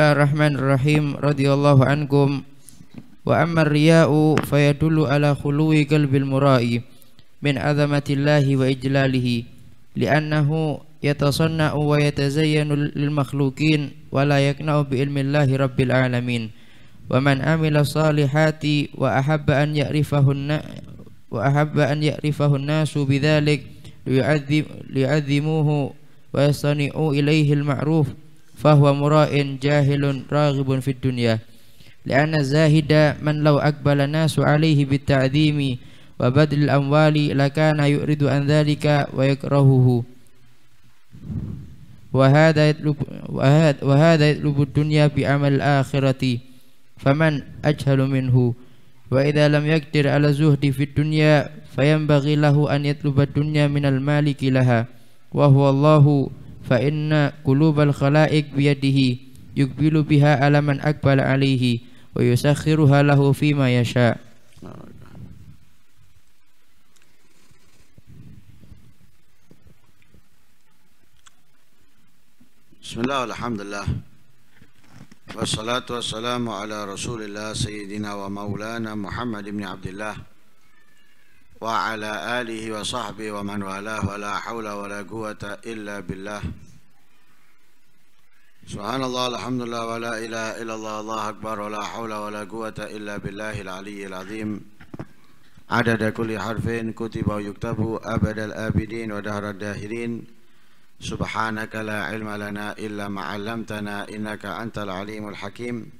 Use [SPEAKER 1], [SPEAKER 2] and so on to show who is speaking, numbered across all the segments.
[SPEAKER 1] الله الرحمن الرحيم رضي الله عنكم وأما الرياء فيدل على خلو قلب المرائي من عظمة الله وإجلاله لأنه يتصنع ويتزين للمخلوقين ولا يقنع بإلم الله رب العالمين ومن عمل الصالحات وأحب أن يعرفه وأحب أن يعرفه الناس بذلك ليعذب ليعذموه ويصنعوا إليه المعروف فهو مراء جاهل راغب في الدنيا لأن الزاهد من لو أقبل الناس عليه بالتعذيم وبذل الأموال لكان يؤرد عن ذلك ويكرهه وهذا يطلب وهذا يطلب الدنيا بعمل الآخرة فمن أجهل منه وإذا لم يقدر على الزهد في الدنيا فينبغي له أن يطلب الدنيا من المالك لها وهو الله فإن قلوب الخلائق بيده يقبل بها على من أقبل عليه ويسخرها له فيما يشاء
[SPEAKER 2] بسم الله والحمد لله والصلاة والسلام على رسول الله سيدنا ومولانا محمد بن عبد الله وعلى آله وصحبه ومن والاه ولا حول ولا قوة إلا بالله سبحان الله الحمد لله ولا إله إلا الله الله أكبر ولا حول ولا قوة إلا بالله العلي العظيم عدد كل حرف كتب ويكتب أبد الآبدين ودهر الداهرين سبحانك لا علم لنا إلا ما علمتنا إنك أنت العليم الحكيم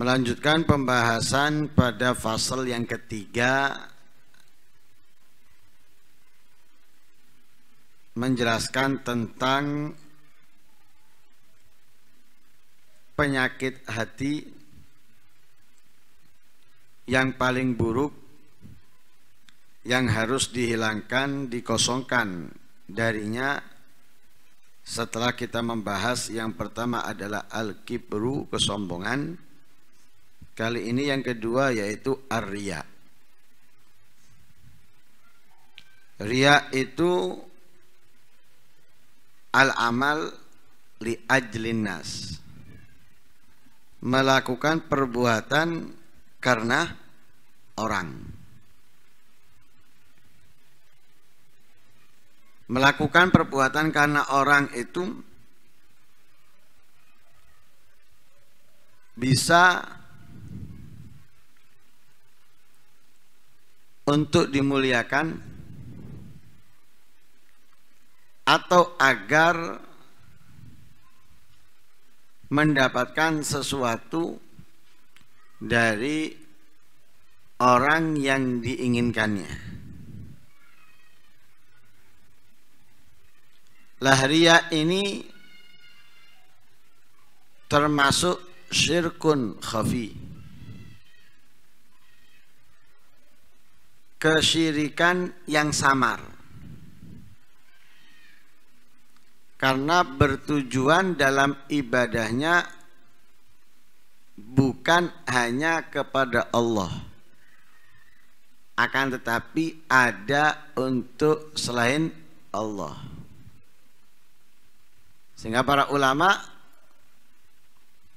[SPEAKER 2] Melanjutkan pembahasan pada fasal yang ketiga menjelaskan tentang penyakit hati yang paling buruk yang harus dihilangkan, dikosongkan darinya setelah kita membahas yang pertama adalah al-kibru kesombongan Kali ini yang kedua yaitu Arya. Ria itu al-amal li ajlinas Melakukan perbuatan karena orang. Melakukan perbuatan karena orang itu bisa untuk dimuliakan atau agar mendapatkan sesuatu dari orang yang diinginkannya. Lahriya ini termasuk syirkun khafi kesyirikan yang samar karena bertujuan dalam ibadahnya bukan hanya kepada Allah akan tetapi ada untuk selain Allah sehingga para ulama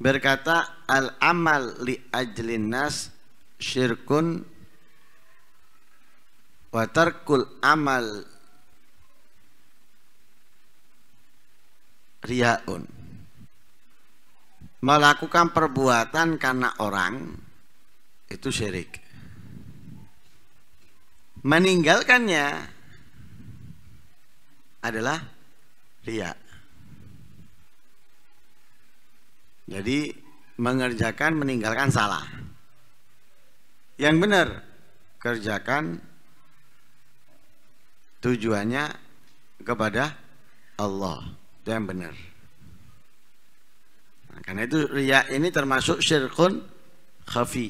[SPEAKER 2] berkata al amal li ajlin nas syirkun watarkul amal riyaun melakukan perbuatan karena orang itu syirik meninggalkannya adalah ria jadi mengerjakan meninggalkan salah yang benar kerjakan tujuannya kepada Allah itu yang benar nah, karena itu ria ini termasuk syirkun khafi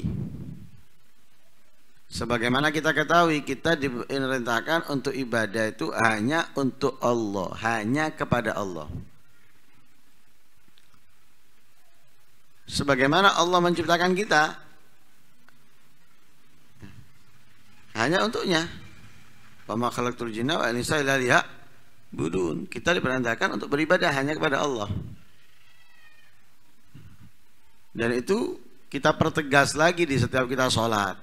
[SPEAKER 2] sebagaimana kita ketahui kita diperintahkan untuk ibadah itu hanya untuk Allah hanya kepada Allah sebagaimana Allah menciptakan kita hanya untuknya Wa khalaqtul jinna wal insa illa budun. Kita diperintahkan untuk beribadah hanya kepada Allah. Dan itu kita pertegas lagi di setiap kita sholat.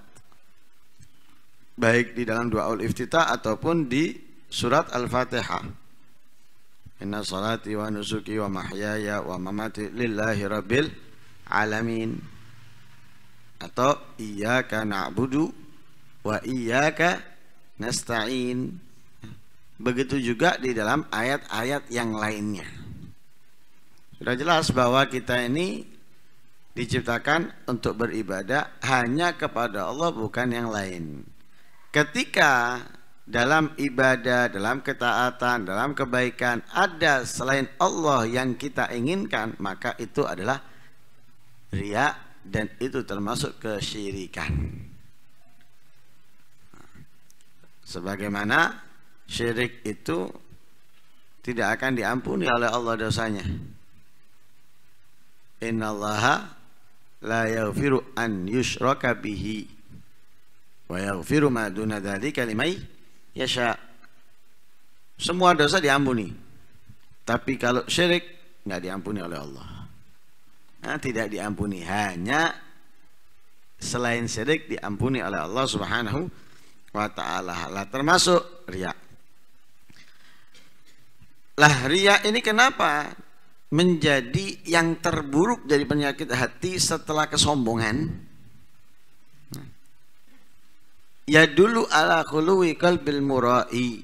[SPEAKER 2] Baik di dalam doa iftitah ataupun di surat Al-Fatihah. Inna salati wa nusuki wa mahyaya wa mamati lillahi rabbil alamin. Atau iyyaka na'budu wa iyyaka nasta'in begitu juga di dalam ayat-ayat yang lainnya sudah jelas bahwa kita ini diciptakan untuk beribadah hanya kepada Allah bukan yang lain ketika dalam ibadah, dalam ketaatan, dalam kebaikan ada selain Allah yang kita inginkan, maka itu adalah riak dan itu termasuk kesyirikan sebagaimana syirik itu tidak akan diampuni oleh Allah dosanya innallaha la yaghfiru an yushraka bihi wa yaghfiru ma duna dzalika limay yasha semua dosa diampuni tapi kalau syirik nggak diampuni oleh Allah nah, tidak diampuni hanya selain syirik diampuni oleh Allah Subhanahu wa ta'ala lah termasuk ria lah ria ini kenapa menjadi yang terburuk dari penyakit hati setelah kesombongan ya dulu ala khului kalbil murai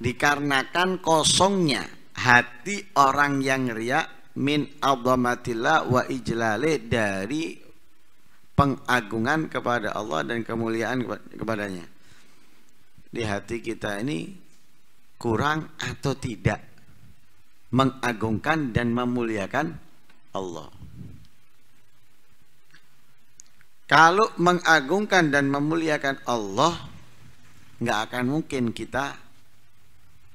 [SPEAKER 2] dikarenakan kosongnya hati orang yang ria min adhamatillah wa ijlale dari pengagungan kepada Allah dan kemuliaan kepadanya di hati kita ini kurang atau tidak mengagungkan dan memuliakan Allah kalau mengagungkan dan memuliakan Allah nggak akan mungkin kita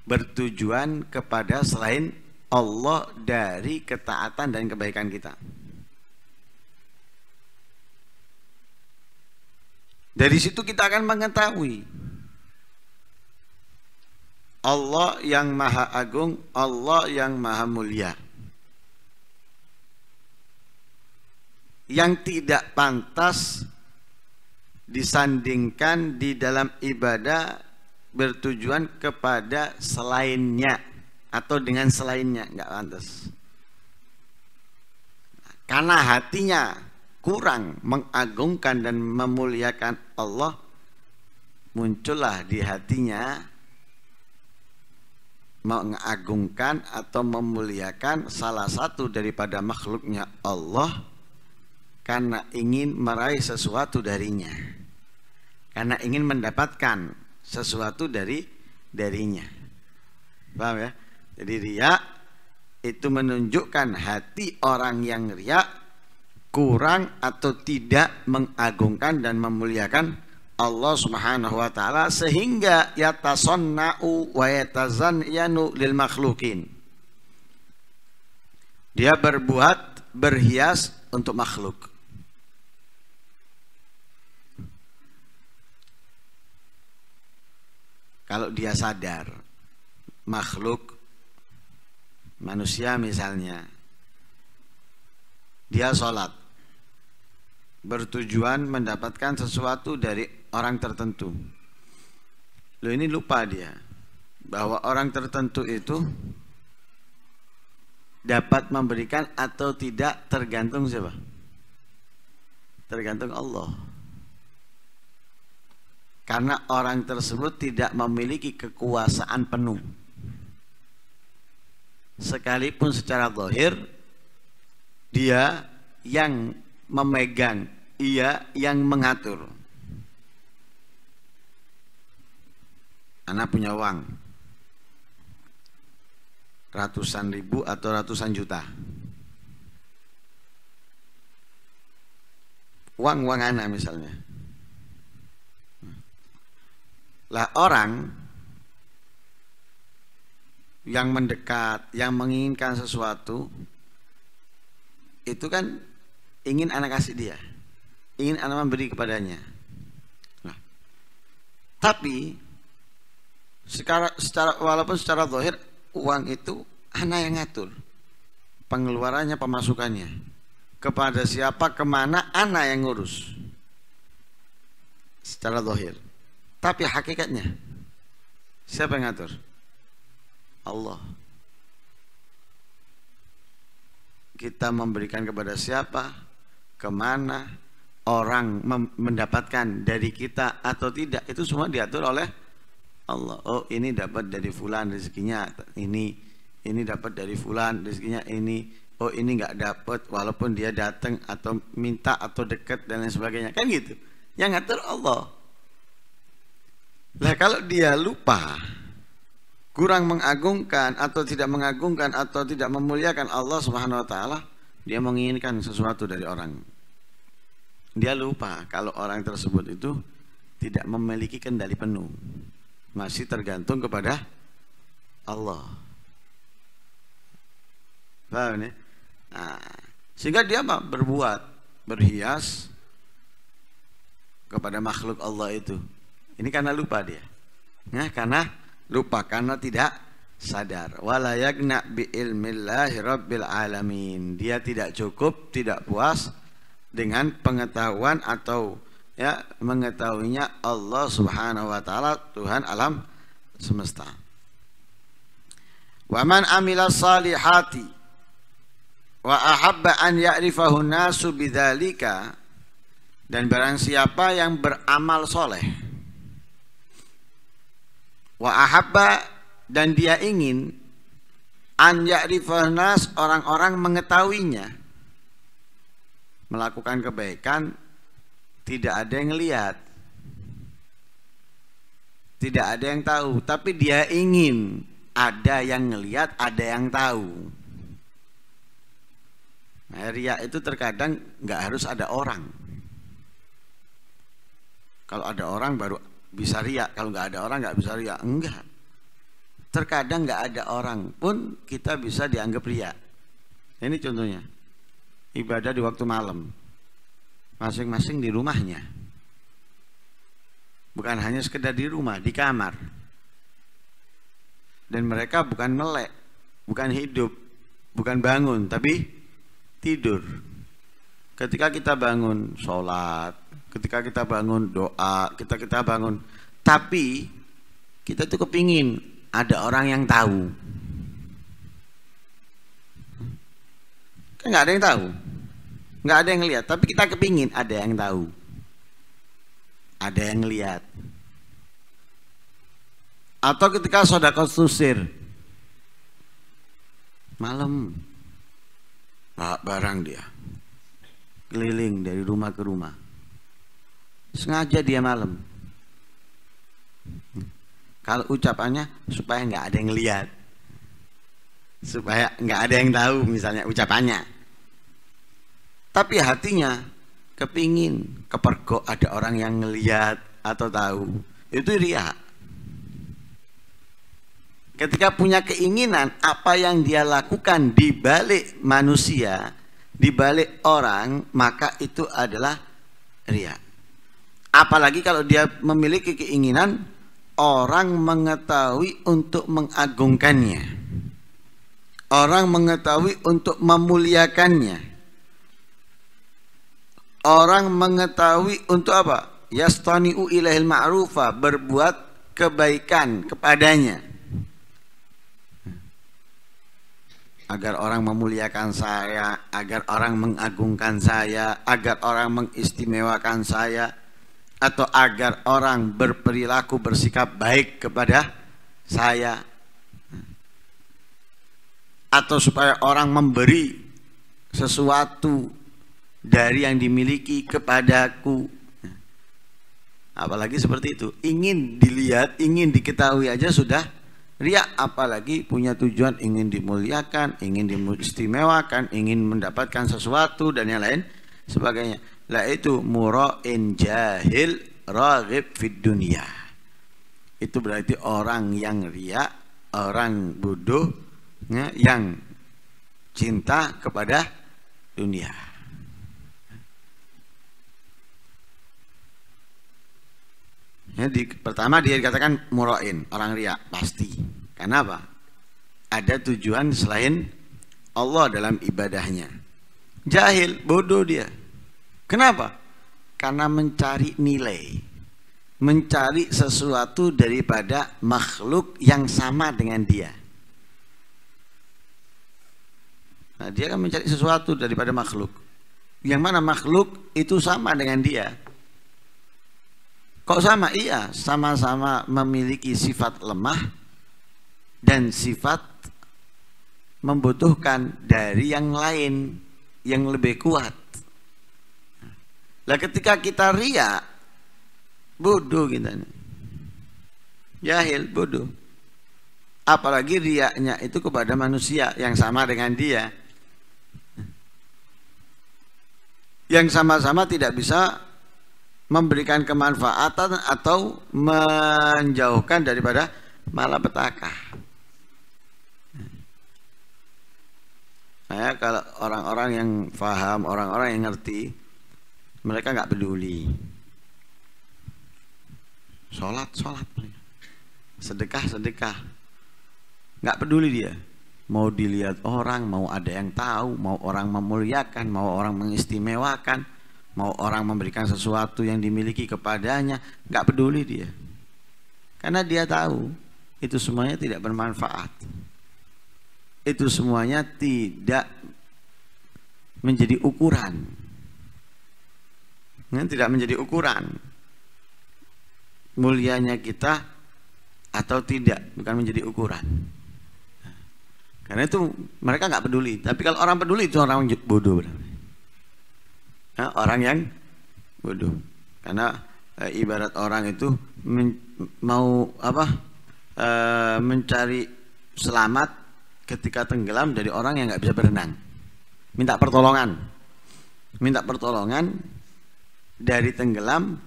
[SPEAKER 2] bertujuan kepada selain Allah dari ketaatan dan kebaikan kita. Dari situ kita akan mengetahui Allah yang maha agung, Allah yang maha mulia. Yang tidak pantas disandingkan di dalam ibadah bertujuan kepada selainnya atau dengan selainnya nggak pantas karena hatinya kurang mengagungkan dan memuliakan Allah muncullah di hatinya mengagungkan atau memuliakan salah satu daripada makhluknya Allah karena ingin meraih sesuatu darinya karena ingin mendapatkan sesuatu dari darinya paham ya jadi riak itu menunjukkan hati orang yang riak kurang atau tidak mengagungkan dan memuliakan Allah Subhanahu wa taala sehingga yatasanna'u wa yanu lil makhlukin. Dia berbuat berhias untuk makhluk. Kalau dia sadar makhluk manusia misalnya dia sholat bertujuan mendapatkan sesuatu dari orang tertentu. Lo ini lupa dia bahwa orang tertentu itu dapat memberikan atau tidak tergantung siapa? Tergantung Allah. Karena orang tersebut tidak memiliki kekuasaan penuh. Sekalipun secara zahir dia yang memegang ia yang mengatur. Anak punya uang ratusan ribu atau ratusan juta. Uang uang anak misalnya. Lah orang yang mendekat, yang menginginkan sesuatu itu kan ingin anak kasih dia ingin anak memberi kepadanya. Nah, tapi secara, secara walaupun secara dohir uang itu anak yang ngatur pengeluarannya pemasukannya kepada siapa kemana anak yang ngurus secara dohir. tapi hakikatnya siapa yang ngatur Allah kita memberikan kepada siapa kemana orang mendapatkan dari kita atau tidak itu semua diatur oleh Allah. Oh, ini dapat dari fulan rezekinya ini, ini dapat dari fulan rezekinya ini. Oh, ini nggak dapat walaupun dia datang atau minta atau dekat dan lain sebagainya. Kan gitu. Yang ngatur Allah. Lah kalau dia lupa kurang mengagungkan atau tidak mengagungkan atau tidak memuliakan Allah Subhanahu wa taala, dia menginginkan sesuatu dari orang dia lupa kalau orang tersebut itu tidak memiliki kendali penuh. Masih tergantung kepada Allah. Paham ini, Nah, sehingga dia apa? Berbuat, berhias kepada makhluk Allah itu. Ini karena lupa dia. Nah, karena lupa karena tidak sadar walayakna bi ilmillahi rabbil alamin dia tidak cukup tidak puas dengan pengetahuan atau ya mengetahuinya Allah Subhanahu wa taala Tuhan alam semesta. Wa man amila salihati wa ahabba an ya'rifahu nasu bidzalika dan barang siapa yang beramal soleh wa ahabba dan dia ingin an ya'rifahu nas orang-orang mengetahuinya melakukan kebaikan tidak ada yang lihat tidak ada yang tahu tapi dia ingin ada yang ngelihat ada yang tahu nah, ria itu terkadang nggak harus ada orang kalau ada orang baru bisa ria kalau nggak ada orang nggak bisa ria enggak terkadang nggak ada orang pun kita bisa dianggap ria ini contohnya ibadah di waktu malam masing-masing di rumahnya bukan hanya sekedar di rumah di kamar dan mereka bukan melek bukan hidup bukan bangun tapi tidur ketika kita bangun sholat ketika kita bangun doa kita kita bangun tapi kita tuh kepingin ada orang yang tahu Kan nggak ada yang tahu. Nggak ada yang lihat, tapi kita kepingin ada yang tahu. Ada yang lihat. Atau ketika saudara susir Malam Bawa barang dia Keliling dari rumah ke rumah Sengaja dia malam Kalau ucapannya Supaya nggak ada yang lihat Supaya nggak ada yang tahu Misalnya ucapannya tapi hatinya kepingin, kepergok ada orang yang ngeliat atau tahu. Itu ria. Ketika punya keinginan, apa yang dia lakukan di balik manusia, di balik orang, maka itu adalah ria. Apalagi kalau dia memiliki keinginan, orang mengetahui untuk mengagungkannya. Orang mengetahui untuk memuliakannya orang mengetahui untuk apa? Yastani'u ilahil ma'rufa, berbuat kebaikan kepadanya. Agar orang memuliakan saya, agar orang mengagungkan saya, agar orang mengistimewakan saya, atau agar orang berperilaku bersikap baik kepada saya, atau supaya orang memberi sesuatu dari yang dimiliki kepadaku. Apalagi seperti itu, ingin dilihat, ingin diketahui aja sudah riak, apalagi punya tujuan ingin dimuliakan, ingin diistimewakan, ingin mendapatkan sesuatu dan yang lain sebagainya. Lah itu muro'in jahil rohib fit dunia. Itu berarti orang yang riak, orang bodoh ya, yang cinta kepada dunia. Ya, di, pertama dia dikatakan murain, orang ria, pasti. Karena apa? Ada tujuan selain Allah dalam ibadahnya. Jahil, bodoh dia. Kenapa? Karena mencari nilai. Mencari sesuatu daripada makhluk yang sama dengan dia. Nah, dia kan mencari sesuatu daripada makhluk. Yang mana makhluk itu sama dengan dia Kok sama? Iya, sama-sama memiliki sifat lemah dan sifat membutuhkan dari yang lain yang lebih kuat. Lah ketika kita ria, bodoh kita nih. Jahil, bodoh. Apalagi riaknya itu kepada manusia yang sama dengan dia. Yang sama-sama tidak bisa memberikan kemanfaatan atau menjauhkan daripada malapetaka. Saya nah, kalau orang-orang yang paham, orang-orang yang ngerti, mereka nggak peduli. Sholat, sholat, sedekah, sedekah, nggak peduli dia. Mau dilihat orang, mau ada yang tahu, mau orang memuliakan, mau orang mengistimewakan, Mau orang memberikan sesuatu yang dimiliki kepadanya, nggak peduli dia. Karena dia tahu itu semuanya tidak bermanfaat. Itu semuanya tidak menjadi ukuran. Ini tidak menjadi ukuran. Mulianya kita atau tidak bukan menjadi ukuran. Karena itu mereka nggak peduli. Tapi kalau orang peduli itu orang bodoh. Benar nah, orang yang bodoh karena e, ibarat orang itu men, mau apa e, mencari selamat ketika tenggelam dari orang yang nggak bisa berenang minta pertolongan minta pertolongan dari tenggelam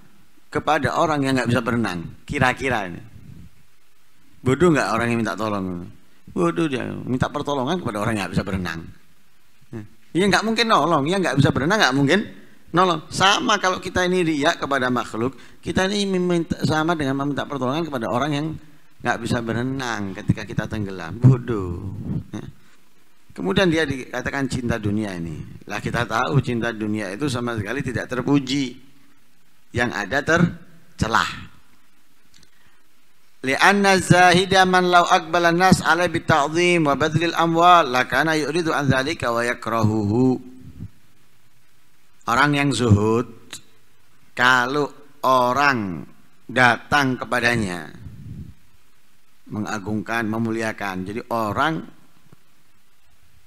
[SPEAKER 2] kepada orang yang nggak bisa berenang kira-kira ini bodoh nggak orang yang minta tolong bodoh dia minta pertolongan kepada orang yang nggak bisa berenang ya nggak mungkin nolong ya nggak bisa berenang nggak mungkin Nolong. Sama kalau kita ini riak kepada makhluk, kita ini meminta, sama dengan meminta pertolongan kepada orang yang nggak bisa berenang ketika kita tenggelam. Bodoh. Ya. Kemudian dia dikatakan cinta dunia ini. Lah kita tahu cinta dunia itu sama sekali tidak terpuji. Yang ada tercelah. Lianna zahida man lau akbalan nas ala bita'zim wa badlil amwal lakana yuridu an wa yakrahuhu. Orang yang zuhud kalau orang datang kepadanya mengagungkan, memuliakan. Jadi orang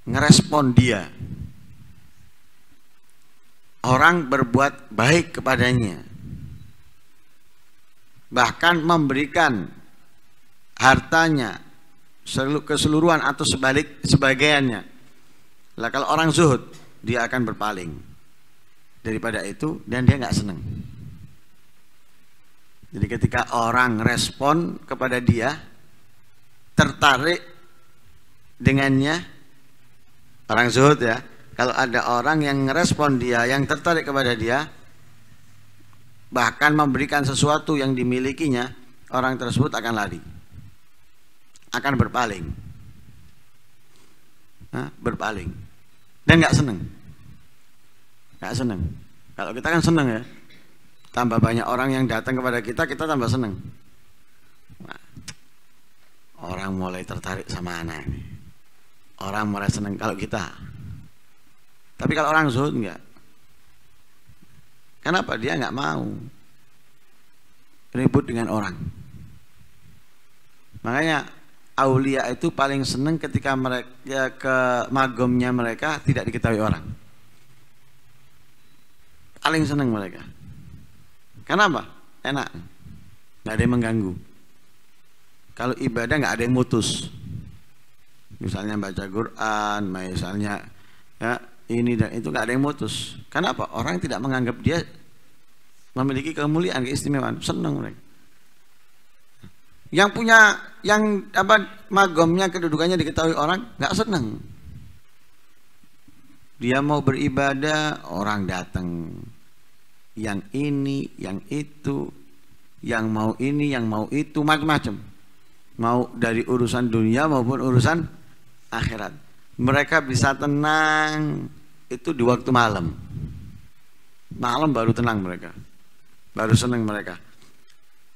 [SPEAKER 2] ngerespon dia. Orang berbuat baik kepadanya. Bahkan memberikan hartanya keseluruhan atau sebalik sebagiannya. Lah kalau orang zuhud dia akan berpaling daripada itu dan dia nggak seneng Jadi ketika orang respon kepada dia tertarik dengannya orang zuhud ya. Kalau ada orang yang ngerespon dia, yang tertarik kepada dia bahkan memberikan sesuatu yang dimilikinya, orang tersebut akan lari. Akan berpaling. Nah, berpaling. Dan nggak seneng nggak seneng kalau kita kan seneng ya tambah banyak orang yang datang kepada kita kita tambah seneng nah, orang mulai tertarik sama anak ini orang mulai seneng kalau kita tapi kalau orang zuhud enggak kenapa dia nggak mau ribut dengan orang makanya aulia itu paling seneng ketika mereka ya, ke magomnya mereka tidak diketahui orang Paling seneng mereka. Kenapa? Enak. Nggak ada yang mengganggu. Kalau ibadah nggak ada yang mutus. Misalnya baca Quran, misalnya ya, ini dan itu nggak ada yang mutus. Kenapa? Orang tidak menganggap dia memiliki kemuliaan, keistimewaan, senang mereka. Yang punya yang apa magomnya kedudukannya diketahui orang nggak seneng. Dia mau beribadah, orang datang. Yang ini, yang itu, yang mau ini, yang mau itu, macam-macam. Mau dari urusan dunia maupun urusan akhirat. Mereka bisa tenang itu di waktu malam. Malam baru tenang mereka. Baru senang mereka.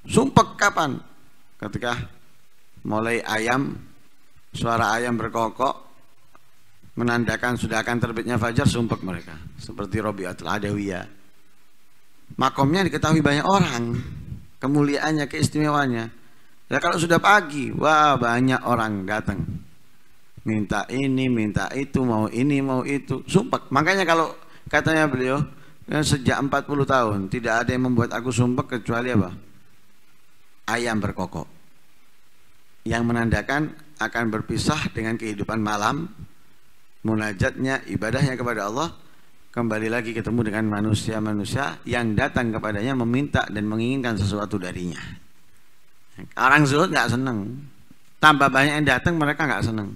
[SPEAKER 2] sumpah kapan? Ketika mulai ayam, suara ayam berkokok, menandakan sudah akan terbitnya fajar sumpah mereka seperti Robiatul Adawiyah makomnya diketahui banyak orang kemuliaannya keistimewaannya ya kalau sudah pagi wah banyak orang datang minta ini minta itu mau ini mau itu sumpah. makanya kalau katanya beliau ya, sejak 40 tahun tidak ada yang membuat aku sumpah kecuali apa ayam berkokok yang menandakan akan berpisah dengan kehidupan malam munajatnya, ibadahnya kepada Allah, kembali lagi ketemu dengan manusia-manusia yang datang kepadanya meminta dan menginginkan sesuatu darinya. Orang zuhud nggak seneng, tambah banyak yang datang mereka nggak seneng.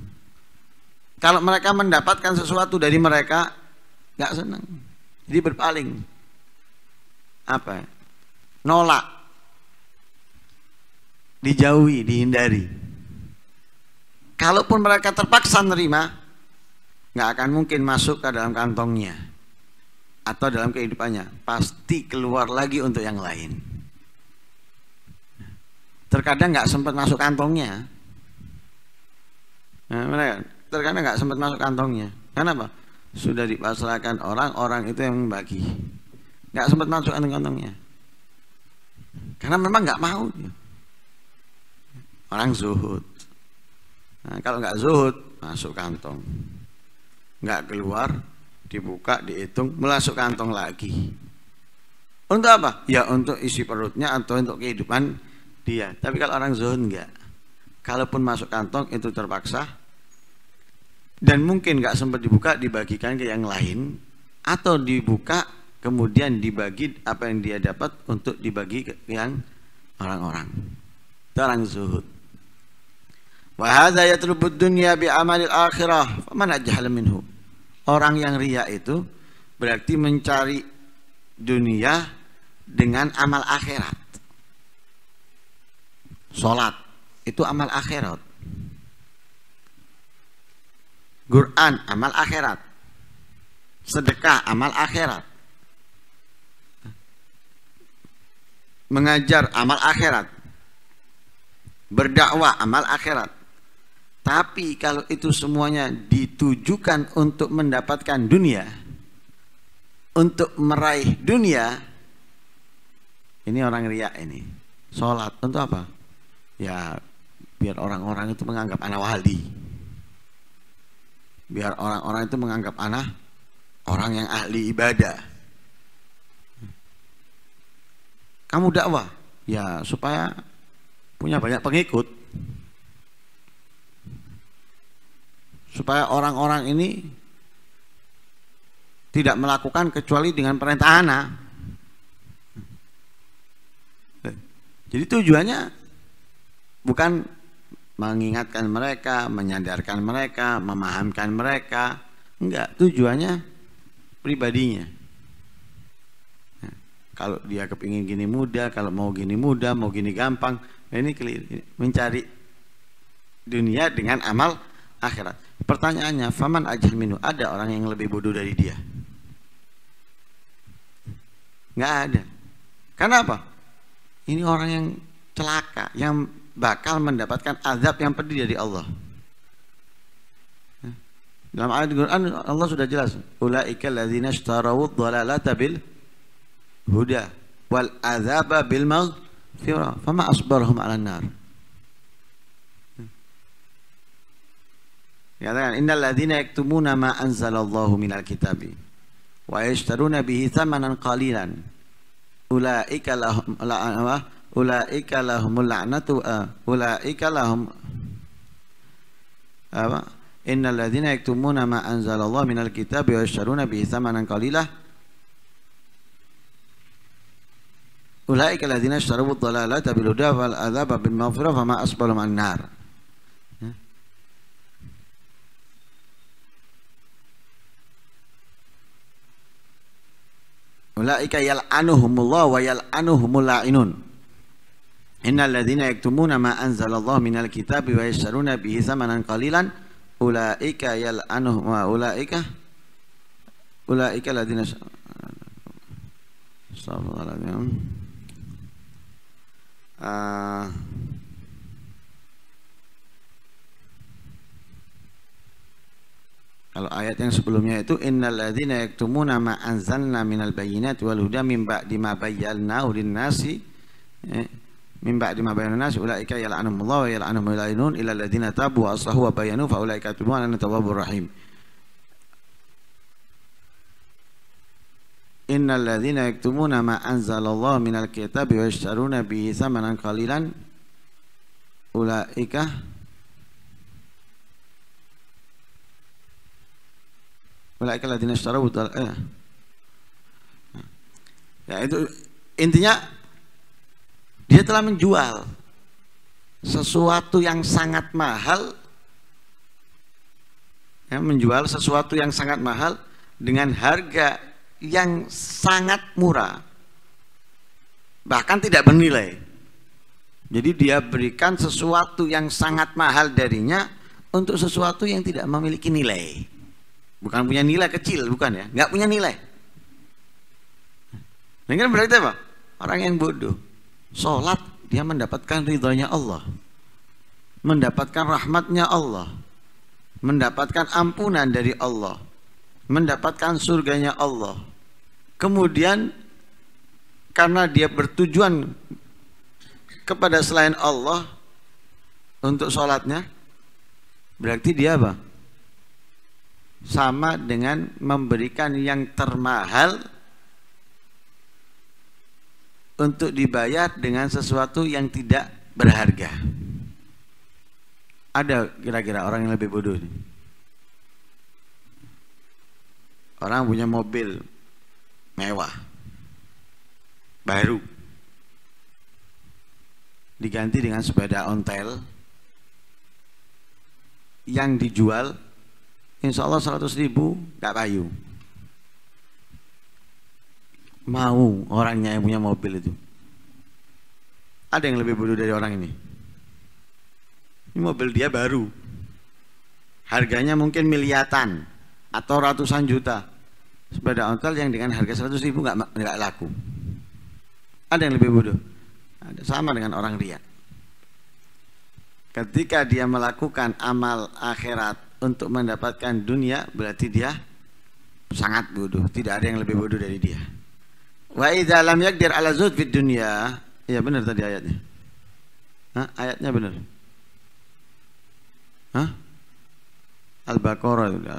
[SPEAKER 2] Kalau mereka mendapatkan sesuatu dari mereka nggak seneng, jadi berpaling. Apa? Nolak, dijauhi, dihindari. Kalaupun mereka terpaksa nerima, nggak akan mungkin masuk ke dalam kantongnya atau dalam kehidupannya pasti keluar lagi untuk yang lain terkadang nggak sempat masuk kantongnya nah, terkadang nggak sempat masuk kantongnya kenapa sudah dipasrahkan orang orang itu yang membagi nggak sempat masuk kantong-kantongnya karena memang nggak mau orang zuhud nah, kalau nggak zuhud masuk kantong nggak keluar dibuka dihitung masuk kantong lagi untuk apa ya untuk isi perutnya atau untuk kehidupan dia tapi kalau orang zuhud nggak kalaupun masuk kantong itu terpaksa dan mungkin nggak sempat dibuka dibagikan ke yang lain atau dibuka kemudian dibagi apa yang dia dapat untuk dibagi ke yang orang-orang orang zuhud wa hadza yatlubu dunya bi amalil akhirah faman minhu Orang yang ria itu berarti mencari dunia dengan amal akhirat. Salat itu amal akhirat. Quran amal akhirat. Sedekah amal akhirat. Mengajar amal akhirat. Berdakwah amal akhirat tapi kalau itu semuanya ditujukan untuk mendapatkan dunia, untuk meraih dunia, ini orang riak ini. Sholat untuk apa? Ya biar orang-orang itu menganggap anak wali. Biar orang-orang itu menganggap anak orang yang ahli ibadah. Kamu dakwah, ya supaya punya banyak pengikut supaya orang-orang ini tidak melakukan kecuali dengan perintah anak. Jadi tujuannya bukan mengingatkan mereka, menyadarkan mereka, memahamkan mereka, enggak, tujuannya pribadinya. kalau dia kepingin gini mudah, kalau mau gini mudah, mau gini gampang, ini ini mencari dunia dengan amal akhirat. Pertanyaannya, faman ajal Minu, Ada orang yang lebih bodoh dari dia? Gak ada. Karena apa? Ini orang yang celaka, yang bakal mendapatkan azab yang pedih dari Allah. Dalam ayat Quran Allah sudah jelas, ulaika alladzina ishtarau dhalalata bil huda wal azaba bil maghfirah. Fama asbarhum 'alan nar. Dikatakan innal ladzina yaktumuna ma anzalallahu minal kitabi wa yashtaruna bihi thamanan qalilan. Ulaika lahum la ulaika lahumul la'natu eh, ulaika lahum apa? Innal ladzina yaktumuna ma anzalallahu minal kitabi wa yashtaruna bihi thamanan qalilan. Ulaika ladzina ishtarabu ad-dhalalata bil huda wal adzaba bil maghfirah fama asbalum an-nar. Ulaika yal'anuhumullah wa yal'anuhumul la'inun. Innal ladzina yaktumuna ma anzalallahu minal kitabi wa yashtaruna bihi tsamanan qalilan ulaika yal'anuhum wa ulaika ulaika ladzina Astagfirullahaladzim. Uh, Kalau ayat yang sebelumnya itu ladzina yaktumuna ma anzalna minal bayyinati wal huda mim ba'di ma bayyanahu lin-nasi min ba'di ma bayyanahu nas ya, ulaika yal'anuhumullahu wa yal'anuhumul la'inun illal ladzina tabu wa aslahu wa bayyanu fa ulaika tubuna tawwabur rahim. Innal ladzina yaktumuna ma anzalallahu minal kitabi wa yashtaruna bihi thamanan qalilan ulaika Ulaika alladziina ishtaraw eh. Ya itu intinya dia telah menjual sesuatu yang sangat mahal ya, menjual sesuatu yang sangat mahal dengan harga yang sangat murah bahkan tidak bernilai jadi dia berikan sesuatu yang sangat mahal darinya untuk sesuatu yang tidak memiliki nilai Bukan punya nilai kecil, bukan ya. Nggak punya nilai. Dengan berarti apa? Orang yang bodoh. Sholat, dia mendapatkan ridhonya Allah. Mendapatkan rahmatnya Allah. Mendapatkan ampunan dari Allah. Mendapatkan surganya Allah. Kemudian, karena dia bertujuan kepada selain Allah untuk sholatnya, berarti dia apa? sama dengan memberikan yang termahal untuk dibayar dengan sesuatu yang tidak berharga. Ada kira-kira orang yang lebih bodoh ini. Orang punya mobil mewah, baru, diganti dengan sepeda ontel yang dijual Insya Allah 100 ribu nggak payu. Mau orangnya yang punya mobil itu. Ada yang lebih bodoh dari orang ini. Ini mobil dia baru. Harganya mungkin miliatan atau ratusan juta. Sepeda ontel yang dengan harga 100 ribu nggak nggak laku. Ada yang lebih bodoh. Ada sama dengan orang riak. Ketika dia melakukan amal akhirat untuk mendapatkan dunia berarti dia sangat bodoh tidak ada yang lebih bodoh dari dia wa idza lam yaqdir ala zuhd fid dunya ya benar tadi ayatnya Hah? ayatnya benar Hah? Al-Baqarah juga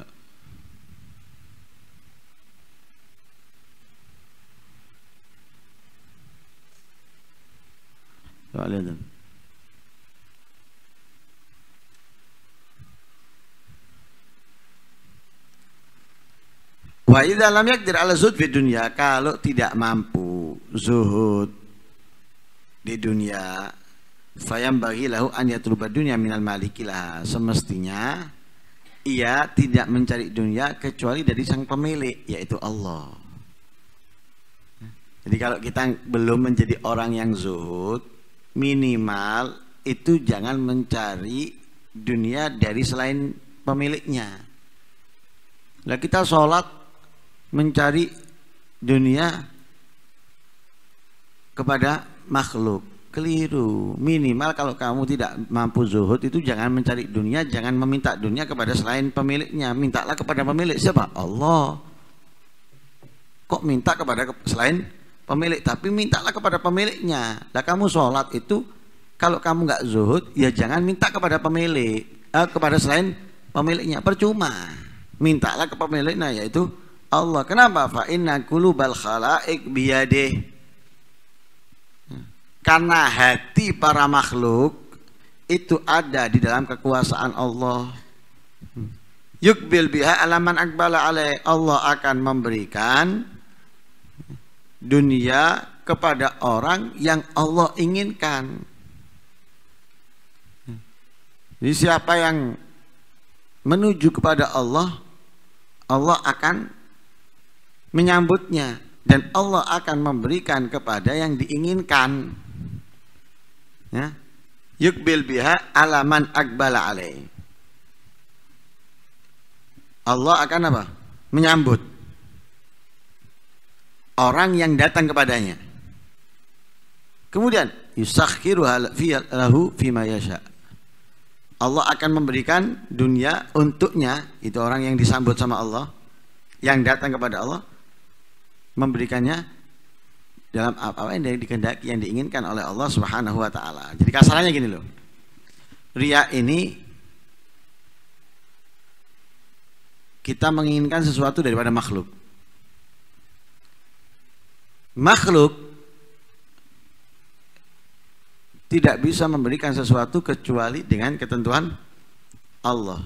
[SPEAKER 2] Soalnya Wa idza lam yaqdir ala zuhud di dunia kalau tidak mampu zuhud di dunia fayam bagi lahu an yatruba dunya minal malikilah semestinya ia tidak mencari dunia kecuali dari sang pemilik yaitu Allah. Jadi kalau kita belum menjadi orang yang zuhud minimal itu jangan mencari dunia dari selain pemiliknya. Nah kita sholat mencari dunia kepada makhluk keliru minimal kalau kamu tidak mampu zuhud itu jangan mencari dunia jangan meminta dunia kepada selain pemiliknya mintalah kepada pemilik siapa Allah kok minta kepada selain pemilik tapi mintalah kepada pemiliknya lah kamu sholat itu kalau kamu nggak zuhud ya jangan minta kepada pemilik eh, kepada selain pemiliknya percuma mintalah ke pemiliknya yaitu Allah. Kenapa? Fa inna qulubal khalaik biyadih. Karena hati para makhluk itu ada di dalam kekuasaan Allah. Yukbil biha alaman akbala alaih. Allah akan memberikan dunia kepada orang yang Allah inginkan. Jadi siapa yang menuju kepada Allah, Allah akan menyambutnya dan Allah akan memberikan kepada yang diinginkan. Ya. Yukbil biha alaman akbala alaih. Allah akan apa? Menyambut orang yang datang kepadanya. Kemudian yusakhiru lahu fima yasha. Allah akan memberikan dunia untuknya itu orang yang disambut sama Allah yang datang kepada Allah memberikannya dalam apa yang dikehendaki yang diinginkan oleh Allah Subhanahu wa taala. Jadi kasarannya gini loh. Ria ini kita menginginkan sesuatu daripada makhluk. Makhluk tidak bisa memberikan sesuatu kecuali dengan ketentuan Allah.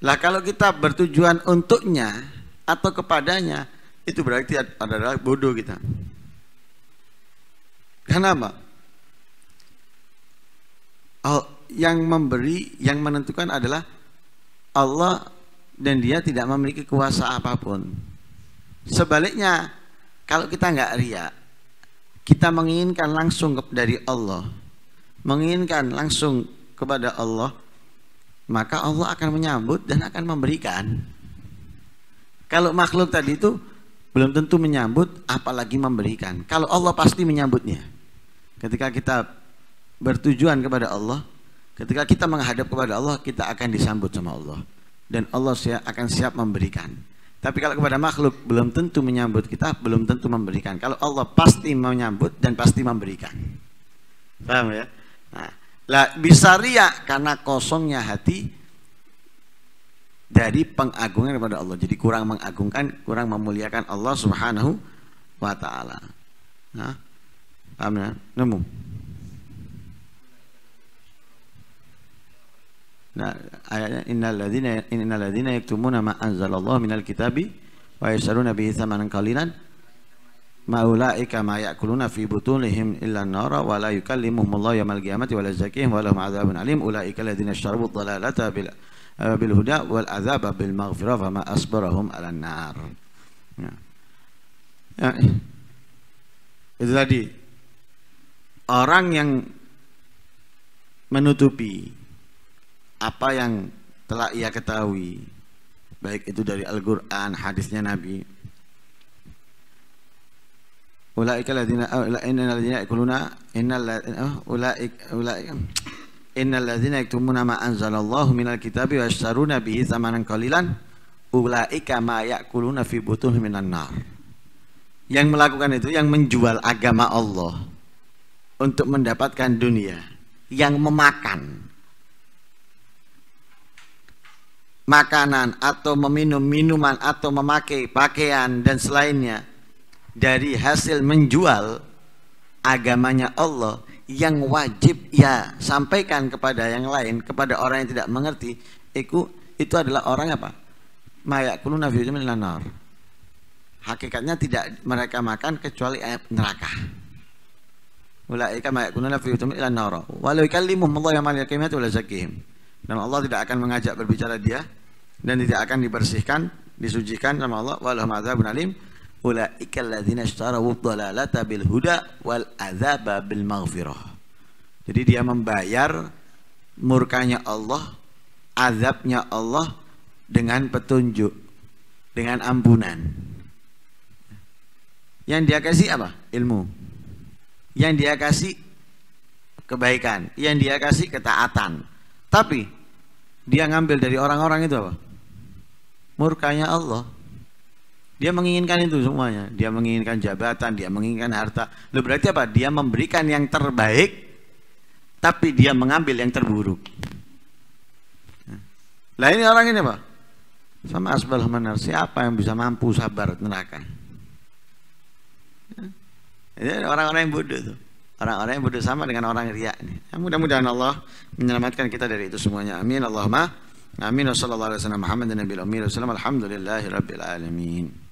[SPEAKER 2] Lah kalau kita bertujuan untuknya atau kepadanya, itu berarti adalah bodoh kita. Kenapa? Yang memberi, yang menentukan adalah Allah dan dia tidak memiliki kuasa apapun. Sebaliknya, kalau kita nggak ria, kita menginginkan langsung dari Allah, menginginkan langsung kepada Allah, maka Allah akan menyambut dan akan memberikan. Kalau makhluk tadi itu belum tentu menyambut apalagi memberikan. Kalau Allah pasti menyambutnya. Ketika kita bertujuan kepada Allah, ketika kita menghadap kepada Allah, kita akan disambut sama Allah dan Allah akan siap memberikan. Tapi kalau kepada makhluk belum tentu menyambut kita, belum tentu memberikan. Kalau Allah pasti menyambut dan pasti memberikan. Paham ya? Nah, lah bisa riak karena kosongnya hati dari pengagungan kepada Allah. Jadi kurang mengagungkan, kurang memuliakan Allah Subhanahu wa taala. Nah, paham ya? Nemu. Nah, ayatnya innal ladzina innal ladzina yaktumuna ma anzalallahu minal kitabi wa yasharuna bihi thamanan qalilan maulaika ma yakuluna fi butunihim illa nara wa la yukallimuhumullahu yawmal qiyamati wa la yazakihim wa lahum adzabun alim ulaika ladzina syarabu dhalalata bil Eh, bil huda wal azab bil maghfirah wa ma asbarahum ala nar. Ya. ya. Itu tadi orang yang menutupi apa yang telah ia ketahui baik itu dari Al-Qur'an, hadisnya Nabi. Ulaika alladziina innal ladziina yakuluna innal ulaika ulaika innal ladzina yaktumuna ma anzalallahu minal kitabi wa yashtaruna bihi tsamanan qalilan ulaika ma yakuluna fi butunihim minan nar. Yang melakukan itu yang menjual agama Allah untuk mendapatkan dunia, yang memakan makanan atau meminum minuman atau memakai pakaian dan selainnya dari hasil menjual agamanya Allah yang wajib ya sampaikan kepada yang lain kepada orang yang tidak mengerti itu itu adalah orang apa mayakulu nafiyutum lanar hakikatnya tidak mereka makan kecuali ayat neraka ulaika mayakulu walau ikallimuhum Allah yang itu wala zakihim dan Allah tidak akan mengajak berbicara dia dan tidak akan dibersihkan disucikan sama Allah walau alim Ulaika alladzina ishtarawu dhalalata bil huda wal adzaba bil maghfirah. Jadi dia membayar murkanya Allah, azabnya Allah dengan petunjuk, dengan ampunan. Yang dia kasih apa? Ilmu. Yang dia kasih kebaikan, yang dia kasih ketaatan. Tapi dia ngambil dari orang-orang itu apa? Murkanya Allah. Dia menginginkan itu semuanya. Dia menginginkan jabatan, dia menginginkan harta. Lalu berarti apa? Dia memberikan yang terbaik, tapi dia mengambil yang terburuk. Lah ini orang ini apa? sama asbal manar siapa yang bisa mampu sabar neraka? Ya. Ini orang-orang yang bodoh itu, Orang-orang yang bodoh sama dengan orang riak. Ya, mudah-mudahan Allah menyelamatkan kita dari itu semuanya. Amin. Allahumma. amin وصلى warahmatullahi wabarakatuh. سيدنا محمد النبي